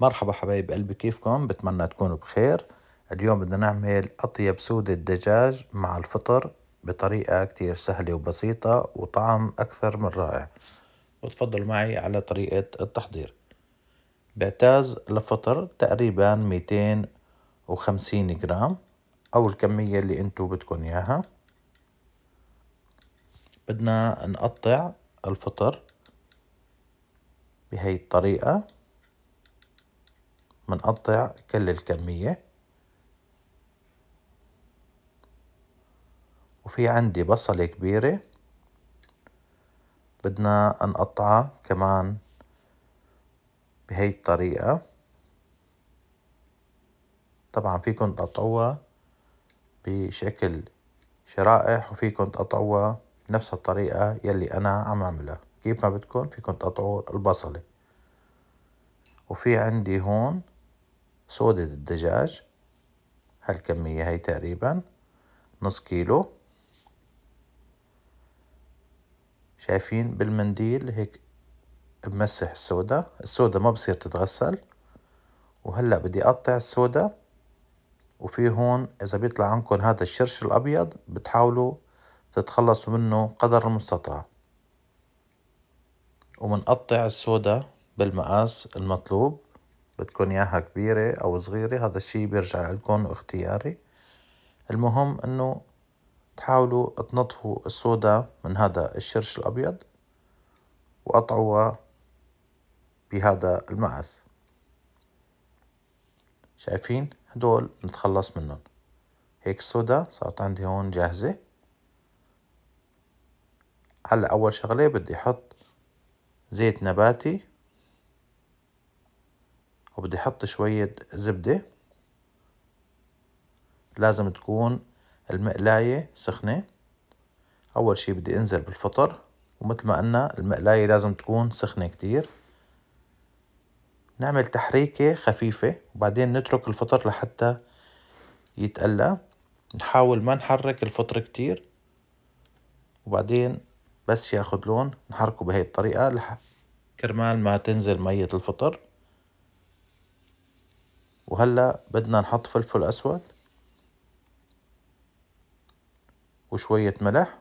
مرحبا حبايب قلبي كيفكم بتمنى تكونوا بخير اليوم بدنا نعمل أطيب سودة دجاج مع الفطر بطريقة كتير سهلة وبسيطة وطعم أكثر من رائع وتفضل معي على طريقة التحضير بعتاز لفطر تقريبا 250 جرام أو الكمية اللي انتو بدكن إياها بدنا نقطع الفطر بهي الطريقة بنقطع كل الكمية وفي عندي بصلة كبيرة بدنا نقطعها كمان بهي الطريقة طبعا فيكن تقطعوها بشكل شرائح وفيكن تقطعوها بنفس الطريقة يلي أنا عم أعملها كيف ما بدكن فيكن تقطعوا البصلة وفي عندي هون سودة الدجاج هالكمية هي تقريبا نص كيلو شايفين بالمنديل هيك بمسح السودا السودا ما بصير تتغسل وهلا بدي اقطع السودا وفي هون اذا بيطلع عنكم هذا الشرش الابيض بتحاولوا تتخلصوا منه قدر المستطاع ومنقطع السودا بالمقاس المطلوب بدكم إياها كبيرة أو صغيرة هذا الشي بيرجع لكم اختياري المهم إنه تحاولوا تنظفوا الصودا من هذا الشرش الأبيض وقطعوها بهذا المعز شايفين هدول نتخلص منهم هيك الصودا صارت عندي هون جاهزة هلا أول شغلة بدي أحط زيت نباتي وبدي احط شوية زبدة لازم تكون المقلاية سخنة اول شي بدي انزل بالفطر ومثل ما قلنا المقلاية لازم تكون سخنة كتير نعمل تحريكة خفيفة وبعدين نترك الفطر لحتى يتقلى نحاول ما نحرك الفطر كتير وبعدين بس ياخد لون نحركه بهي الطريقة لح... كرمال ما تنزل مية الفطر وهلا بدنا نحط فلفل أسود وشوية ملح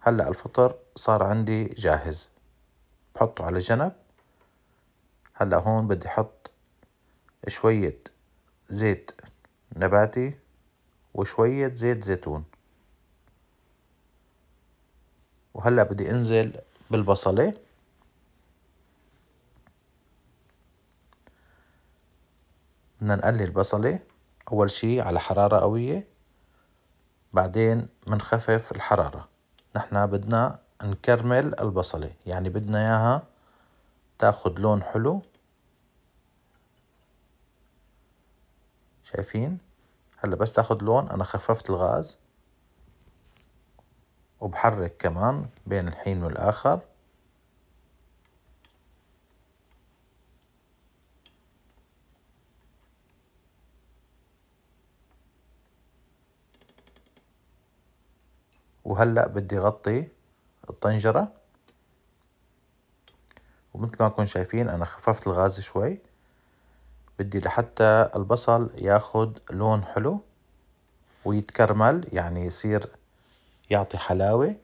هلا الفطر صار عندي جاهز بحطه على جنب هلا هون بدي احط شوية زيت نباتي وشوية زيت زيتون وهلا بدي انزل بالبصلة بدنا نقلي البصلة أول شي على حرارة قوية بعدين منخفف الحرارة نحنا بدنا نكرمل البصلة يعني بدنا إياها تاخد لون حلو شايفين هلا بس تاخد لون أنا خففت الغاز وبحرك كمان بين الحين والآخر وهلأ بدي غطي الطنجرة ومثل ما كنتم شايفين أنا خففت الغاز شوي بدي لحتى البصل ياخد لون حلو ويتكرمل يعني يصير يعطي حلاوة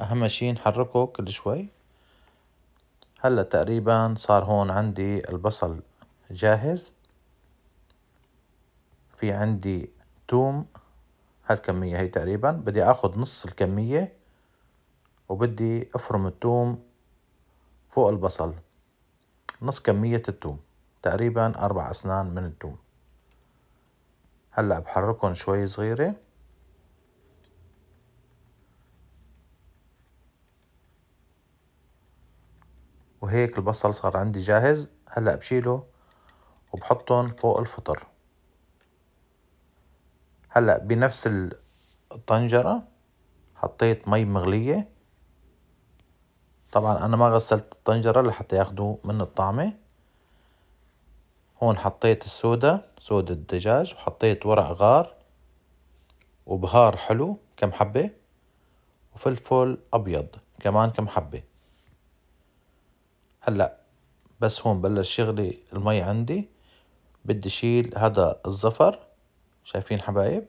أهم شي نحركه كل شوي هلا تقريبا صار هون عندي البصل جاهز في عندي توم هالكمية هي تقريبا بدي اخد نص الكمية وبدي افرم التوم فوق البصل نص كمية التوم تقريبا أربع أسنان من التوم هلأ بحركهم شوي صغيرة وهيك البصل صار عندي جاهز هلأ بشيله وبحطهم فوق الفطر هلا بنفس الطنجرة حطيت مي مغلية طبعا انا ما غسلت الطنجرة لحتى ياخدوا من الطعمة هون حطيت السودا سودا الدجاج وحطيت ورق غار وبهار حلو كم حبة وفلفل أبيض كمان كم حبة هلأ بس هون بلش شغلي المي عندي بدي شيل هذا الزفر شايفين حبايب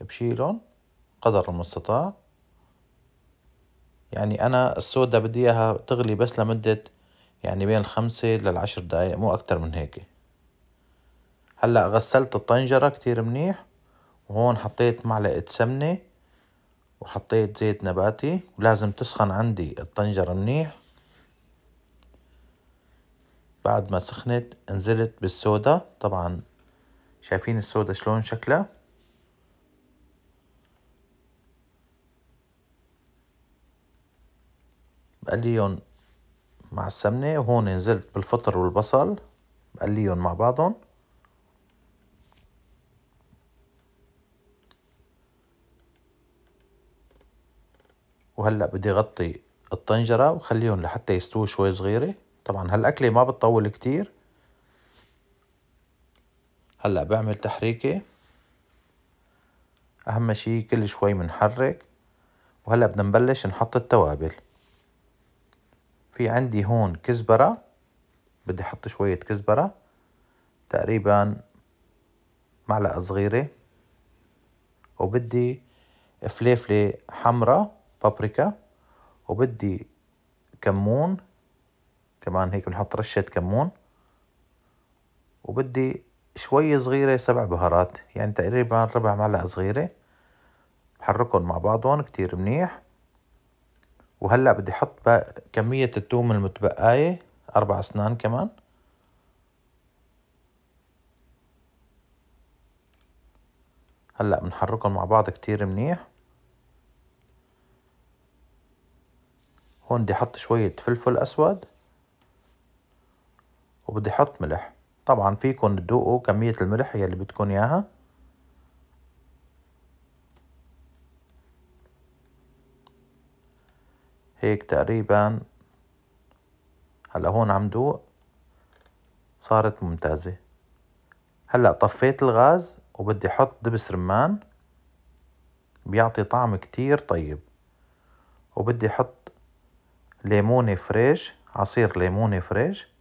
بشيلهم قدر المستطاع يعني أنا السودا بدي إياها تغلي بس لمدة يعني بين الخمسة للعشر دقايق مو أكتر من هيك هلأ غسلت الطنجرة كتير منيح وهون حطيت معلقة سمنة وحطيت زيت نباتي ولازم تسخن عندي الطنجرة منيح بعد ما سخنت نزلت بالسودا طبعا شايفين السودا شلون شكلها بقليهم مع السمنة وهون نزلت بالفطر والبصل بقليهم مع بعضهم وهلأ بدي غطي الطنجرة وخليهم لحتى يستوي شوي صغيرة طبعا هالأكلة ما بتطول كتير هلا بعمل تحريكة إيه؟ أهم شي كل شوي بنحرك وهلا بدنا نبلش نحط التوابل في عندي هون كزبرة بدي أحط شوية كزبرة تقريبا معلقة صغيرة وبدي فليفلة حمرا بابريكا وبدي كمون كمان هيك بنحط رشة كمون وبدي شوي صغيرة سبع بهارات يعني تقريبا ربع معلقة صغيرة بحركهم مع بعضهم كتير منيح وهلأ بدي أحط كمية التوم المتبقاية أربع أسنان كمان هلأ بنحركهم مع بعض كتير منيح هون بدي أحط شوية فلفل أسود وبدي أحط ملح طبعا فيكم تدوقوا كمية الملح يلي بدكن ياها هيك تقريبا هلا هون عم دوق صارت ممتازة هلا طفيت الغاز وبدي احط دبس رمان بيعطي طعم كتير طيب وبدي احط ليمونة فريش عصير ليمونة فريش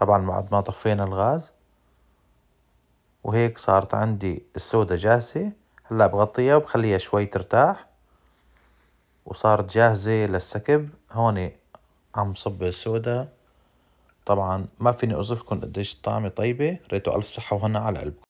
طبعا بعد ما طفينا الغاز وهيك صارت عندي السودة جاهزة هلا بغطيها وبخليها شوي ترتاح وصارت جاهزة للسكب هون عم صب السودة طبعا ما فيني اوصفكم قديش الطعمة طيبة ريتو الف صحة وهنا على قلبكم